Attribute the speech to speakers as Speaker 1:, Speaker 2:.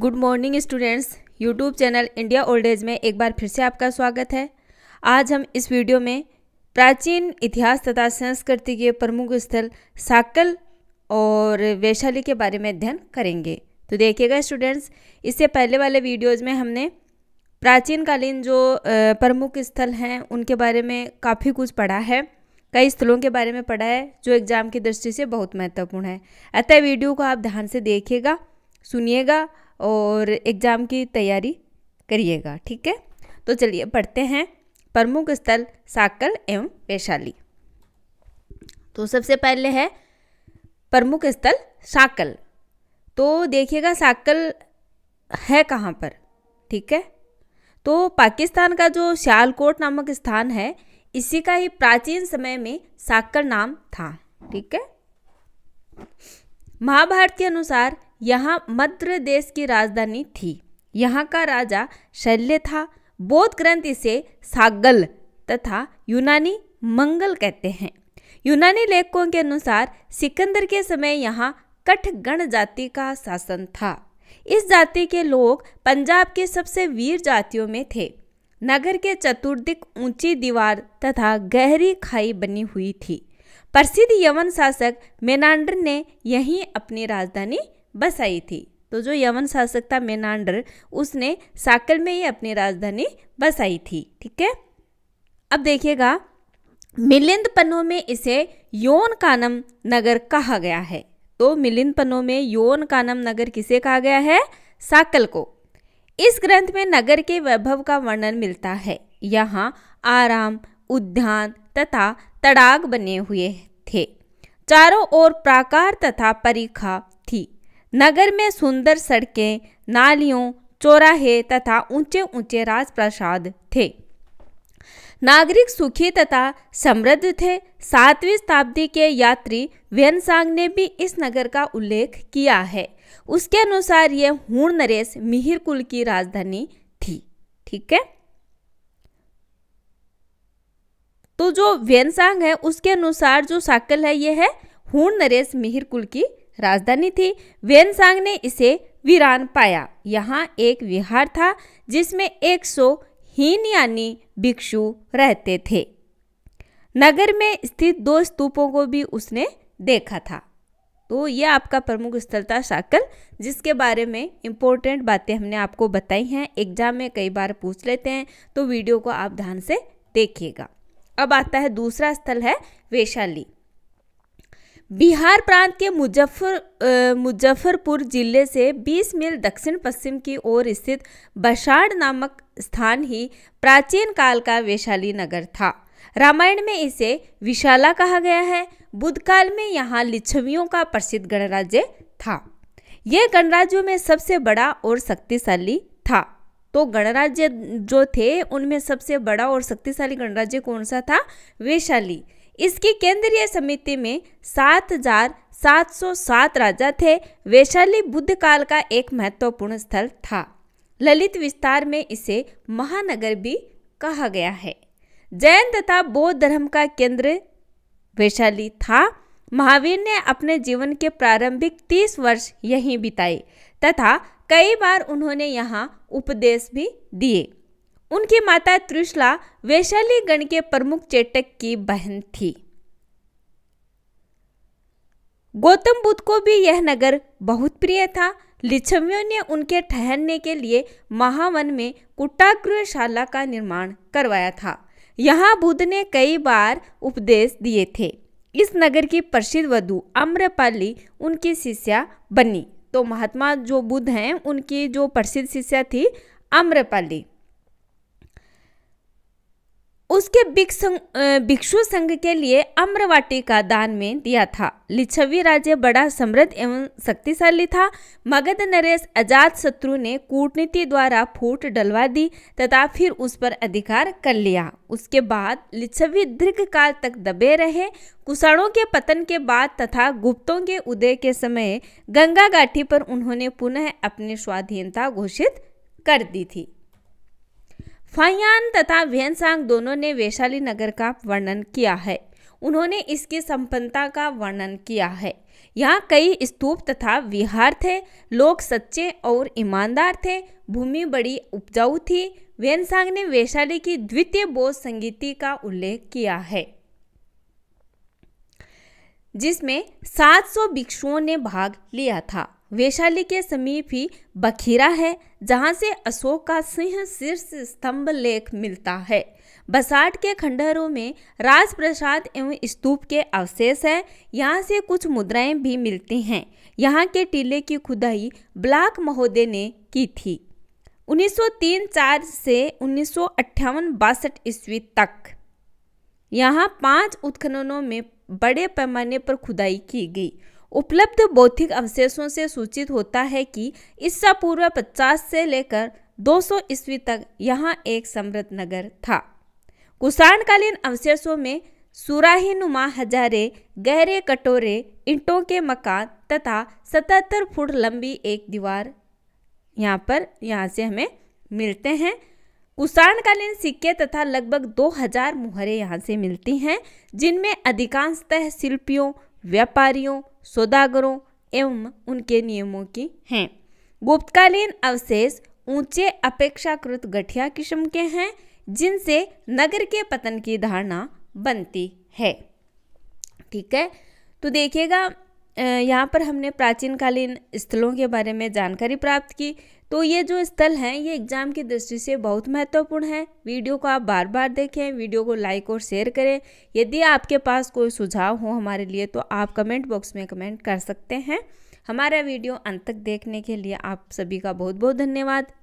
Speaker 1: good morning students YouTube channel India old age में एक बार फिर से आपका स्वागत है आज हम इस वीडियो में प्राचीन इतिहास तथा संस्कृति के प्रमुख स्थल साकल और वैशाली के बारे में अध्ययन करेंगे तो देखिएगा स्टूडेंट्स इससे पहले वाले वीडियोज़ में हमने प्राचीनकालीन जो प्रमुख स्थल हैं उनके बारे में काफ़ी कुछ पढ़ा है कई स्थलों के बारे में पढ़ा है जो एग्ज़ाम की दृष्टि से बहुत महत्वपूर्ण है अतः वीडियो को आप ध्यान से देखिएगा सुनिएगा और एग्ज़ाम की तैयारी करिएगा ठीक है तो चलिए पढ़ते हैं प्रमुख स्थल साकल एवं वैशाली तो सबसे पहले है प्रमुख स्थल साकल तो देखिएगा साकल है कहाँ पर ठीक है तो पाकिस्तान का जो श्यालकोट नामक स्थान है इसी का ही प्राचीन समय में साकल नाम था ठीक है महाभारत के अनुसार यहाँ मध्य देश की राजधानी थी यहाँ का राजा शल्य था बौद्ध ग्रंथ इसे सागल तथा यूनानी मंगल कहते हैं यूनानी लेखकों के अनुसार सिकंदर के समय यहाँ कठगण जाति का शासन था इस जाति के लोग पंजाब के सबसे वीर जातियों में थे नगर के चतुर्दिक ऊंची दीवार तथा गहरी खाई बनी हुई थी प्रसिद्ध यवन शासक मेनांडर ने यहीं अपनी राजधानी बस आई थी तो जो यवन शासक था मेनांडर उसने साकल में ही अपनी राजधानी बसाई थी ठीक है अब देखिएगा मिलिंद पनों में इसे यौन कानम नगर कहा गया है तो मिलिंद पनों में यौन कानम नगर किसे कहा गया है साकल को इस ग्रंथ में नगर के वैभव का वर्णन मिलता है यहाँ आराम उद्यान तथा तड़ाग बने हुए थे चारों ओर प्राकार तथा परिखा थी नगर में सुंदर सड़कें नालियों चौराहे तथा ऊंचे ऊंचे राजप्रसाद थे नागरिक सुखी तथा समृद्ध थे सातवीं शताब्दी के यात्री व्यनसांग ने भी इस नगर का उल्लेख किया है उसके अनुसार यह हूण नरेश मिहिर कुल की राजधानी थी ठीक है तो जो व्यनसांग है उसके अनुसार जो साकल है यह है हूण नरेश मिहिर कुल की राजधानी थी वेनसांग ने इसे वीरान पाया यहाँ एक विहार था जिसमें 100 हीन यानी भिक्षु रहते थे नगर में स्थित दो स्तूपों को भी उसने देखा था तो यह आपका प्रमुख स्थल था शाकल जिसके बारे में इम्पोर्टेंट बातें हमने आपको बताई हैं एग्जाम में कई बार पूछ लेते हैं तो वीडियो को आप ध्यान से देखिएगा अब आता है दूसरा स्थल है वैशाली बिहार प्रांत के मुजफ्फर मुजफ्फरपुर जिले से 20 मील दक्षिण पश्चिम की ओर स्थित बषाढ़ नामक स्थान ही प्राचीन काल का वैशाली नगर था रामायण में इसे विशाला कहा गया है बुद्ध काल में यहाँ लिच्छवियों का प्रसिद्ध गणराज्य था यह गणराज्यों में सबसे बड़ा और शक्तिशाली था तो गणराज्य जो थे उनमें सबसे बड़ा और शक्तिशाली गणराज्य कौन सा था वैशाली इसकी केंद्रीय समिति में सात हजार सात सौ सात राजा थे वैशाली बुद्ध काल का एक महत्वपूर्ण स्थल था ललित विस्तार में इसे महानगर भी कहा गया है जैन तथा बौद्ध धर्म का केंद्र वैशाली था महावीर ने अपने जीवन के प्रारंभिक तीस वर्ष यहीं बिताए तथा कई बार उन्होंने यहाँ उपदेश भी दिए उनकी माता त्रिशला वैशाली गण के प्रमुख चेटक की बहन थी गौतम बुद्ध को भी यह नगर बहुत प्रिय था लिच्छवियों ने उनके ठहरने के लिए महावन में कुट्टागृहशाला का निर्माण करवाया था यहाँ बुद्ध ने कई बार उपदेश दिए थे इस नगर की प्रसिद्ध वधु आम्रपाली उनकी शिष्या बनी तो महात्मा जो बुद्ध हैं उनकी जो प्रसिद्ध शिष्या थी आम्रपाली उसके भिक्षु संघ के लिए अम्रवाटी का दान में दिया था लिच्छवी राज्य बड़ा समृद्ध एवं शक्तिशाली था मगध नरेश अजात शत्रु ने कूटनीति द्वारा फूट डलवा दी तथा फिर उस पर अधिकार कर लिया उसके बाद लिच्छवी दीर्घ काल तक दबे रहे कुषाणों के पतन के बाद तथा गुप्तों के उदय के समय गंगा घाटी पर उन्होंने पुनः अपनी स्वाधीनता घोषित कर दी थी फायान तथा व्यनसांग दोनों ने वैशाली नगर का वर्णन किया है उन्होंने इसकी संपन्नता का वर्णन किया है यहाँ कई स्तूप तथा विहार थे लोग सच्चे और ईमानदार थे भूमि बड़ी उपजाऊ थी वेनसांग ने वैशाली की द्वितीय बौद्ध संगीति का उल्लेख किया है जिसमें 700 भिक्षुओं ने भाग लिया था वैशाली के समीप ही बखीरा है जहां से अशोक का सिंह शीर्ष स्तंभ लेख मिलता है बसाट के खंडहरों में राजप्रसाद एवं स्तूप के अवशेष हैं यहाँ से कुछ मुद्राएं भी मिलती हैं यहाँ के टीले की खुदाई ब्लाक महोदय ने की थी 1903-4 से उन्नीस सौ ईस्वी तक यहाँ पांच उत्खननों में बड़े पैमाने पर खुदाई की गई उपलब्ध बौद्धिक अवशेषों से सूचित होता है कि ईस्सा पूर्व 50 से लेकर 200 ईस्वी तक यहाँ एक समृद्ध नगर था कुषाणकालीन अवशेषों में नुमा हजारे गहरे कटोरे ईंटों के मकान तथा 77 फुट लंबी एक दीवार यहाँ पर यहाँ से हमें मिलते हैं कुषाणकालीन सिक्के तथा लगभग 2000 मुहरें यहाँ से मिलती हैं जिनमें अधिकांशतः शिल्पियों व्यापारियों सौदागरों एवं उनके नियमों की हैं गुप्तकालीन अवशेष ऊंचे अपेक्षाकृत गठिया किस्म के हैं जिनसे नगर के पतन की धारणा बनती है ठीक है तो देखिएगा यहाँ पर हमने प्राचीन कालीन स्थलों के बारे में जानकारी प्राप्त की तो ये जो स्थल हैं ये एग्जाम की दृष्टि से बहुत महत्वपूर्ण है वीडियो को आप बार बार देखें वीडियो को लाइक और शेयर करें यदि आपके पास कोई सुझाव हो हमारे लिए तो आप कमेंट बॉक्स में कमेंट कर सकते हैं हमारा वीडियो अंत तक देखने के लिए आप सभी का बहुत बहुत धन्यवाद